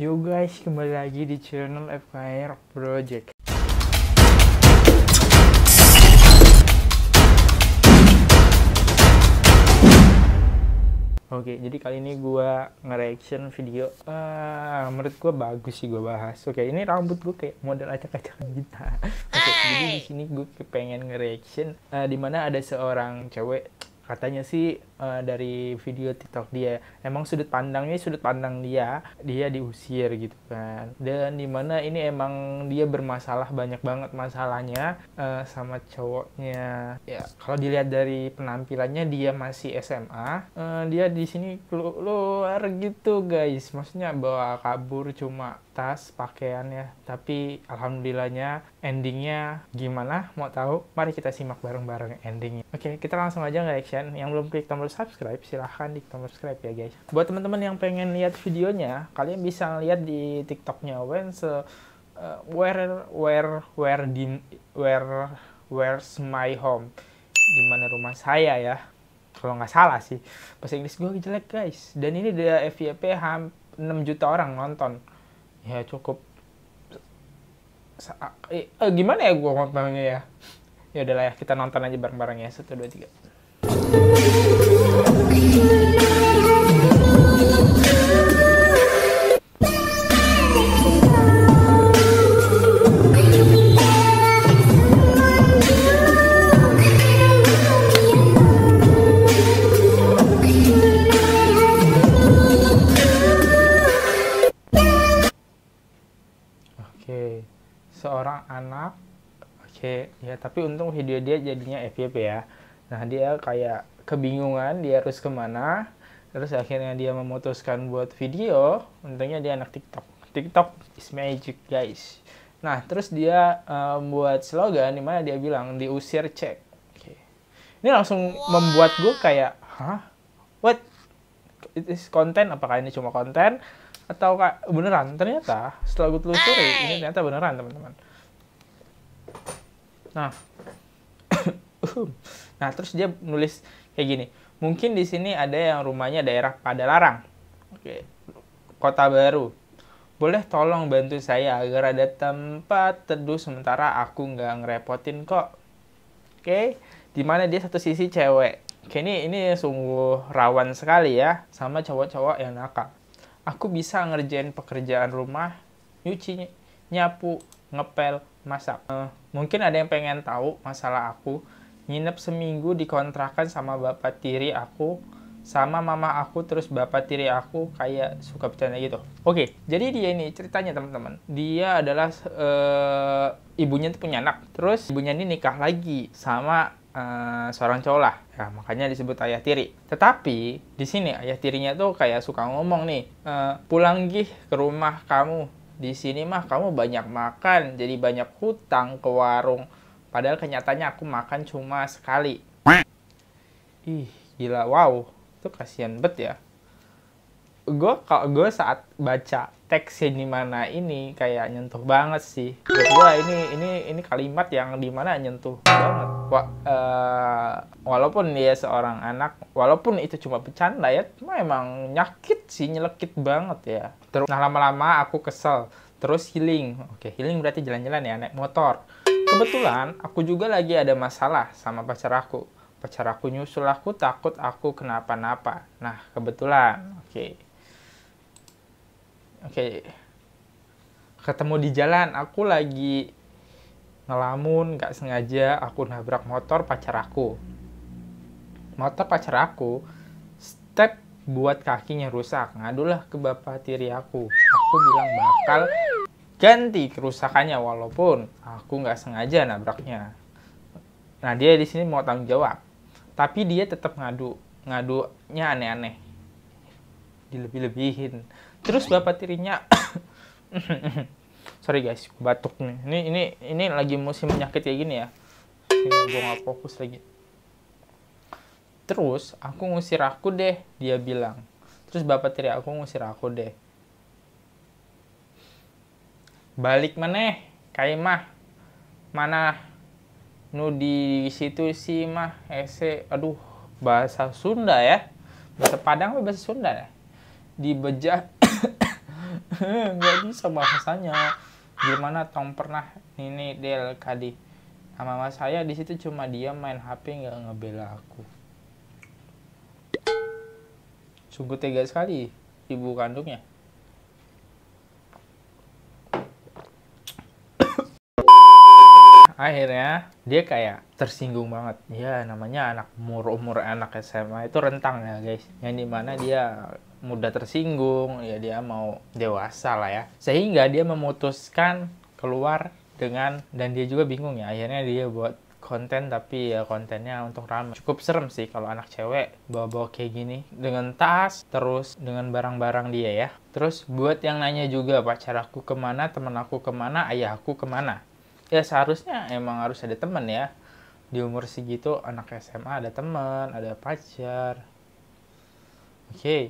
Yo guys, kembali lagi di channel FKR Project. Oke, okay, jadi kali ini gue nge-reaction video. Uh, menurut gue bagus sih gue bahas. Oke, okay, ini rambut gue kayak model acak-acakan kita. Oke, okay, jadi di sini gue pengen nge-reaction. Uh, ah, dimana ada seorang cewek, katanya sih Eh, dari video TikTok dia. Emang sudut pandangnya sudut pandang dia, dia diusir gitu kan. Dan dimana ini emang dia bermasalah banyak banget masalahnya uh, sama cowoknya. Ya kalau dilihat dari penampilannya dia masih SMA, uh, eh, dia di sini keluar gitu guys. Maksudnya bawa kabur cuma tas pakaian ya Tapi alhamdulillahnya endingnya gimana? Mau tahu? Mari kita simak bareng-bareng endingnya. Oke, kita langsung aja nge action Yang belum klik tombol subscribe, silahkan di tombol subscribe ya guys. Buat teman-teman yang pengen lihat videonya, kalian bisa lihat di TikToknya When se uh, eh, where where where di where where's my home? Di mana rumah saya ya? Kalau nggak salah sih. Bahasa Inggris gue jelek guys. Dan ini udah FYP 6 juta orang nonton. Ya cukup Sa eh, eh, gimana ya gue ngomongnya ya ya udahlah ya kita nonton aja bareng-bareng ya satu dua tiga Thank you. Nah dia kayak kebingungan dia harus kemana. Terus akhirnya dia memutuskan buat video. Untungnya dia anak TikTok. TikTok is magic guys. Nah terus dia um, buat slogan dimana dia bilang diusir cek. Okay. Ini langsung membuat gue kayak, hah? What? It is konten? Apakah ini cuma konten? Atau kak beneran? Ternyata setelah gue telusuri, ini ternyata beneran teman-teman. Nah, Nah, terus dia nulis kayak gini. Mungkin di sini ada yang rumahnya daerah Padalarang. Oke. Kota Baru. Boleh tolong bantu saya agar ada tempat teduh sementara aku nggak ngerepotin kok. Oke. di mana dia satu sisi cewek. Oke, ini, ini sungguh rawan sekali ya sama cowok-cowok yang nakal. Aku bisa ngerjain pekerjaan rumah, nyuci, nyapu, ngepel, masak. Uh, mungkin ada yang pengen tahu masalah aku nginep seminggu dikontrakan sama bapak tiri aku sama mama aku terus bapak tiri aku kayak suka bercanda gitu oke okay, jadi dia ini ceritanya teman-teman dia adalah uh, ibunya itu punya anak terus ibunya ini nikah lagi sama uh, seorang cowok lah ya makanya disebut ayah tiri tetapi di sini ayah tirinya tuh kayak suka ngomong nih uh, pulang gih ke rumah kamu di sini mah kamu banyak makan jadi banyak hutang ke warung Padahal kenyataannya aku makan cuma sekali. Ih, gila. Wow, itu kasihan bet ya. Gue kalau gue saat baca teks ini mana ini kayak nyentuh banget sih. Gue ini ini ini kalimat yang dimana nyentuh banget. Wa, uh, walaupun dia seorang anak, walaupun itu cuma bercanda ya, cuma emang nyakit sih, nyelekit banget ya. Terus nah lama-lama aku kesel. Terus healing. Oke, healing berarti jalan-jalan ya naik motor Kebetulan aku juga lagi ada masalah sama pacar aku. Pacar aku nyusul aku takut aku kenapa-napa. Nah, kebetulan. Oke. Okay. Oke. Okay. Ketemu di jalan, aku lagi ngelamun, gak sengaja aku nabrak motor pacar aku. Motor pacar aku step buat kakinya rusak. Ngadulah ke bapak tiri aku. Aku bilang bakal ganti kerusakannya walaupun aku nggak sengaja nabraknya. Nah dia di sini mau tanggung jawab, tapi dia tetap ngadu, ngadunya aneh-aneh, dilebih-lebihin. Terus bapak tirinya, sorry guys, batuk nih. Ini ini ini lagi musim penyakit kayak gini ya. Ini gue nggak fokus lagi. Terus aku ngusir aku deh, dia bilang. Terus bapak tiri aku ngusir aku deh balik meneh kaimah mana nu di situ sih mah ese aduh bahasa Sunda ya bahasa Padang apa bahasa Sunda ya di beja nggak bisa bahasanya gimana tong pernah nini del kadi sama mas saya di situ cuma dia main HP nggak ngebela aku sungguh tega sekali ibu kandungnya akhirnya dia kayak tersinggung banget ya namanya anak umur umur anak SMA itu rentang ya guys yang dimana dia mudah tersinggung ya dia mau dewasa lah ya sehingga dia memutuskan keluar dengan dan dia juga bingung ya akhirnya dia buat konten tapi ya kontennya untuk ramai cukup serem sih kalau anak cewek bawa-bawa kayak gini dengan tas terus dengan barang-barang dia ya terus buat yang nanya juga pacar aku kemana teman aku kemana ayah aku kemana ya seharusnya emang harus ada temen ya di umur segitu anak SMA ada temen ada pacar oke okay.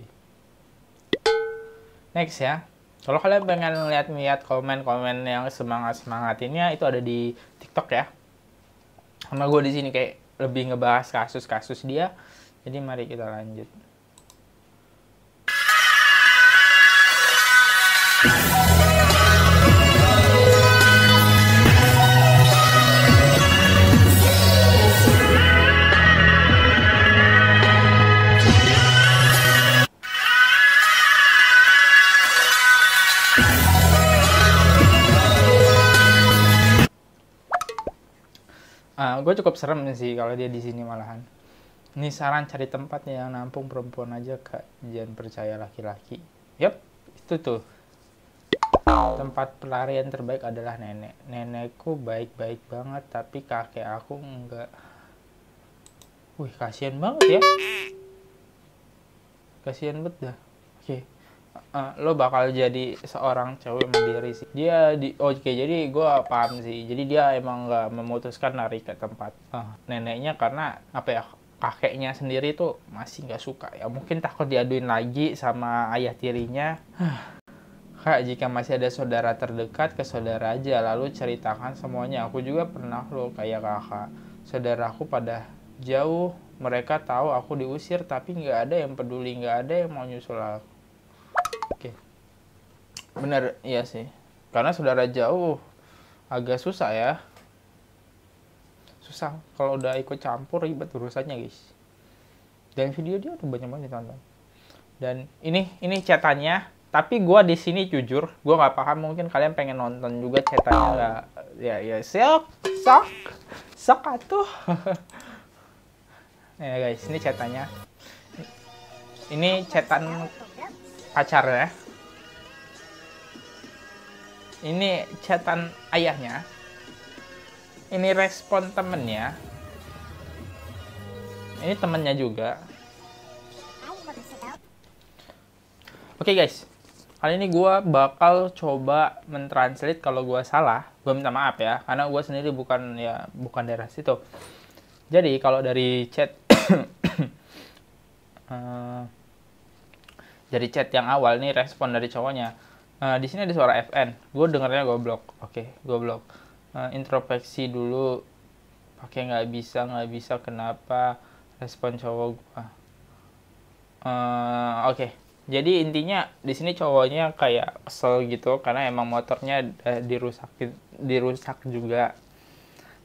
next ya kalau kalian pengen lihat-lihat komen-komen yang semangat-semangatinnya itu ada di TikTok ya sama gue di sini kayak lebih ngebahas kasus-kasus dia jadi mari kita lanjut Nah, gue cukup serem sih kalau dia di sini malahan ini saran cari tempat yang nampung perempuan aja kak jangan percaya laki-laki Yap, itu tuh tempat pelarian terbaik adalah nenek nenekku baik-baik banget tapi kakek aku enggak wih kasihan banget ya kasihan banget dah oke okay uh, lo bakal jadi seorang cewek mandiri sih dia di oh, oke okay, jadi gue paham sih jadi dia emang nggak memutuskan lari ke tempat uh, neneknya karena apa ya kakeknya sendiri tuh masih nggak suka ya mungkin takut diaduin lagi sama ayah tirinya Kak, jika masih ada saudara terdekat ke saudara aja, lalu ceritakan semuanya. Aku juga pernah lo kayak kakak. Saudaraku pada jauh mereka tahu aku diusir tapi nggak ada yang peduli nggak ada yang mau nyusul aku Oke. Benar, iya sih. Karena saudara jauh agak susah ya. Susah kalau udah ikut campur ribet urusannya, guys. Dan video dia tuh banyak banget ditonton. Dan ini ini catatannya, tapi gue di sini jujur, gue nggak paham mungkin kalian pengen nonton juga catatannya enggak. ya ya sok sok sok atuh. ya guys, ini catatannya. Ini cetan pacarnya ini catatan ayahnya ini respon temennya ini temennya juga oke okay guys kali ini gue bakal coba mentranslate kalau gue salah gue minta maaf ya karena gue sendiri bukan ya bukan daerah situ jadi kalau dari chat uh, dari chat yang awal nih respon dari cowoknya uh, di sini ada suara FN gue dengernya goblok oke okay, goblok uh, introspeksi dulu pakai nggak bisa nggak bisa kenapa respon cowok gue uh, oke okay. jadi intinya di sini cowoknya kayak kesel gitu karena emang motornya uh, dirusak dirusak juga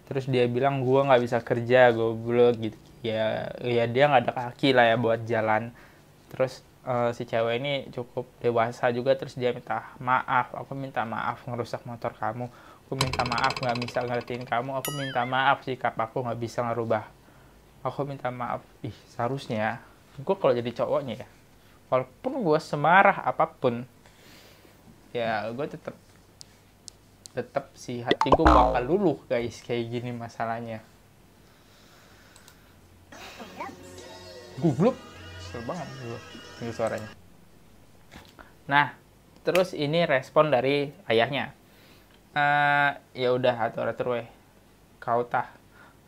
terus dia bilang gue nggak bisa kerja goblok gitu ya ya dia nggak ada kaki lah ya buat jalan terus uh, si cewek ini cukup dewasa juga terus dia minta maaf aku minta maaf ngerusak motor kamu aku minta maaf nggak bisa ngertiin kamu aku minta maaf sikap aku nggak bisa ngerubah aku minta maaf ih seharusnya gue kalau jadi cowoknya ya walaupun gue semarah apapun ya gue tetap tetap si hati gue bakal luluh guys kayak gini masalahnya goblok serba banget gue ini suaranya nah terus ini respon dari ayahnya E, ya udah atur atur weh kau tah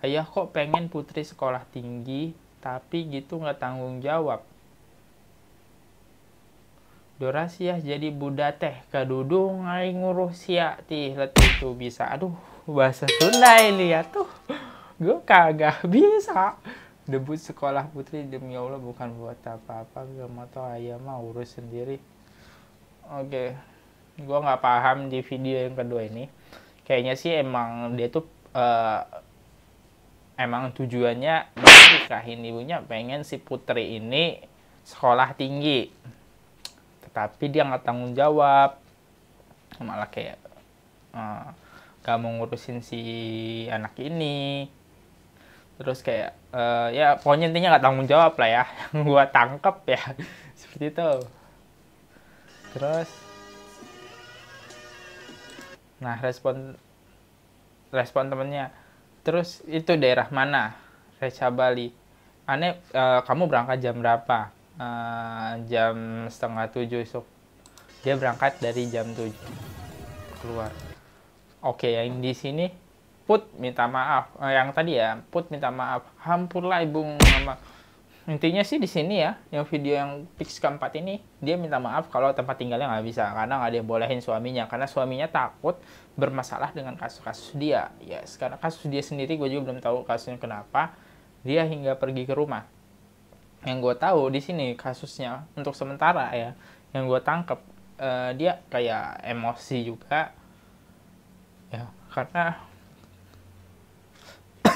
ayah kok pengen putri sekolah tinggi tapi gitu nggak tanggung jawab Dora siah jadi Buddha teh kadudung ngai nguruh sia ti itu bisa aduh bahasa Sunda ini ya tuh gue kagak bisa debut sekolah putri demi Allah bukan buat apa-apa gak mau tau ayah mah urus sendiri oke okay. gue gak paham di video yang kedua ini kayaknya sih emang dia tuh uh, emang tujuannya nikahin ibunya pengen si putri ini sekolah tinggi tetapi dia gak tanggung jawab malah kayak uh, eh, gak mau ngurusin si anak ini terus kayak uh, ya pokoknya intinya nggak tanggung jawab lah ya yang gue tangkep ya seperti itu terus nah respon respon temennya terus itu daerah mana Reca Bali aneh uh, kamu berangkat jam berapa uh, jam setengah tujuh so dia berangkat dari jam tujuh keluar oke okay, yang di sini Put minta maaf eh, yang tadi ya Put minta maaf hampur lah ibu mama intinya sih di sini ya yang video yang fix keempat ini dia minta maaf kalau tempat tinggalnya nggak bisa karena nggak ada yang bolehin suaminya karena suaminya takut bermasalah dengan kasus-kasus dia ya yes, sekarang kasus dia sendiri gue juga belum tahu kasusnya kenapa dia hingga pergi ke rumah yang gue tahu di sini kasusnya untuk sementara ya yang gue tangkep uh, dia kayak emosi juga ya karena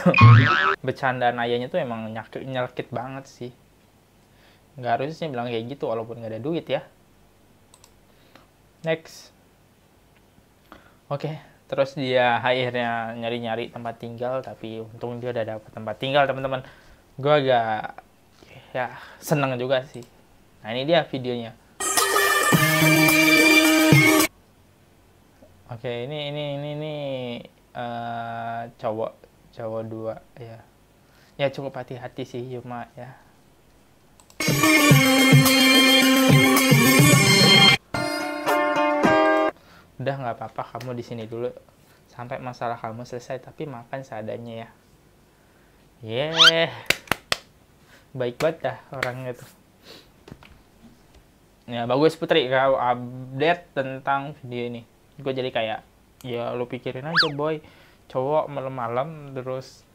bercandaan ayahnya tuh emang nyakit nyelkit banget sih nggak harusnya bilang kayak gitu walaupun nggak ada duit ya next oke okay. terus dia akhirnya nyari-nyari tempat tinggal tapi untung dia udah dapet tempat tinggal teman-teman gue agak ya seneng juga sih nah ini dia videonya oke okay, ini ini ini ini uh, cowok Jawa 2 ya ya cukup hati-hati sih cuma ya udah nggak apa-apa kamu di sini dulu sampai masalah kamu selesai tapi makan seadanya ya yeah baik banget dah orangnya tuh ya bagus Putri kau update tentang video ini gue jadi kayak ya lu pikirin aja boy cowok malam-malam terus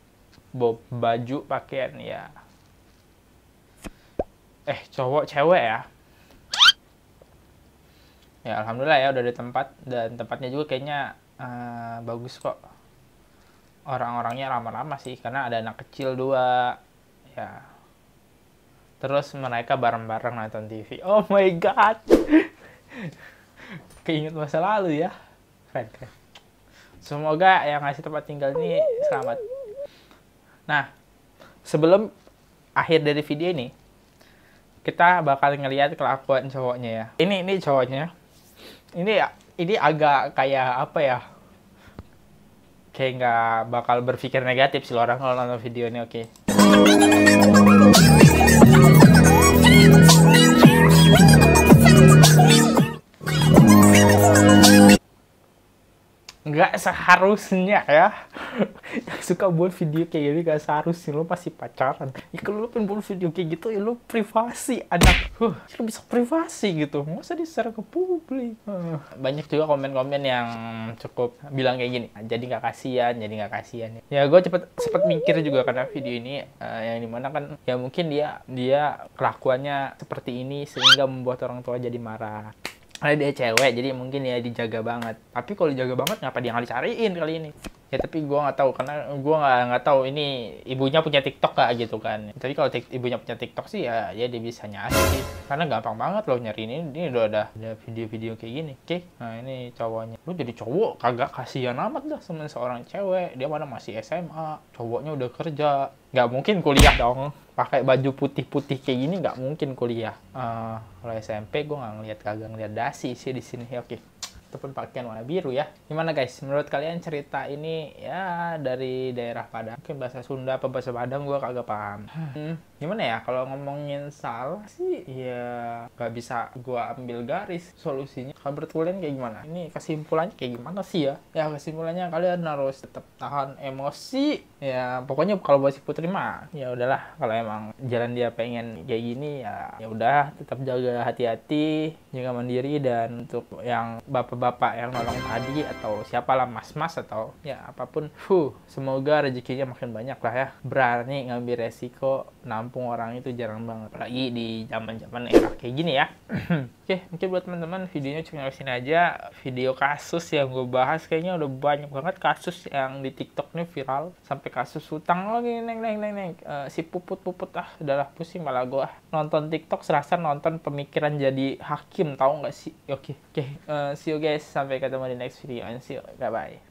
bob baju pakaian ya eh cowok cewek ya ya alhamdulillah ya udah di tempat dan tempatnya juga kayaknya uh, bagus kok orang-orangnya ramah-ramah sih karena ada anak kecil dua ya terus mereka bareng-bareng nonton TV oh my god keinget masa lalu ya keren keren Semoga yang ngasih tempat tinggal ini selamat. Nah, sebelum akhir dari video ini, kita bakal ngelihat kelakuan cowoknya ya. Ini ini cowoknya. Ini ini agak kayak apa ya? Kayak nggak bakal berpikir negatif sih orang kalau nonton video ini, oke. Okay. seharusnya ya yang suka buat video kayak gini gak seharusnya lo pasti pacaran ya kalau lo pengen buat video kayak gitu ya lo privasi anak huh, ya lo bisa privasi gitu gak usah di ke publik huh. banyak juga komen-komen yang cukup bilang kayak gini jadi gak kasihan jadi gak kasihan ya gue cepet cepet mikir juga karena video ini uh, yang dimana kan ya mungkin dia dia kelakuannya seperti ini sehingga membuat orang tua jadi marah karena dia cewek jadi mungkin ya dijaga banget tapi kalau dijaga banget ngapa dia nggak dicariin kali ini ya tapi gue nggak tahu karena gue nggak nggak tahu ini ibunya punya TikTok gak gitu kan tapi kalau ibunya punya TikTok sih ya ya dia bisa nyari sih karena gampang banget loh nyari ini ini udah ada ada video-video kayak gini oke okay? nah ini cowoknya lu jadi cowok kagak kasihan amat dah sama seorang cewek dia mana masih SMA cowoknya udah kerja nggak mungkin kuliah dong pakai baju putih-putih kayak gini nggak mungkin kuliah uh, kalau SMP gue nggak ngeliat kagak ngeliat dasi sih di sini oke okay ataupun pakaian warna biru ya. Gimana guys? Menurut kalian cerita ini ya dari daerah Padang? Mungkin bahasa Sunda apa bahasa Padang gue kagak paham. Hmm gimana ya kalau ngomongin salah sih ya nggak bisa gua ambil garis solusinya kalau bertulen kayak gimana ini kesimpulannya kayak gimana sih ya ya kesimpulannya kalian harus tetap tahan emosi ya pokoknya kalau buat si putri mah ya udahlah kalau emang jalan dia pengen kayak gini ya ya udah tetap jaga hati-hati jaga mandiri dan untuk yang bapak-bapak yang nolong tadi atau siapalah mas-mas atau ya apapun huh semoga rezekinya makin banyak lah ya berani ngambil resiko nambah kampung orang itu jarang banget lagi di zaman zaman era kayak gini ya oke okay, mungkin buat teman-teman videonya cuma sini aja video kasus yang gue bahas kayaknya udah banyak banget kasus yang di tiktok nih viral sampai kasus hutang lagi neng neng neng neng e, si puput puput ah udahlah pusing malah gue nonton tiktok serasa nonton pemikiran jadi hakim tahu nggak sih oke okay, oke okay. Eh, see you guys sampai ketemu di next video and see you bye bye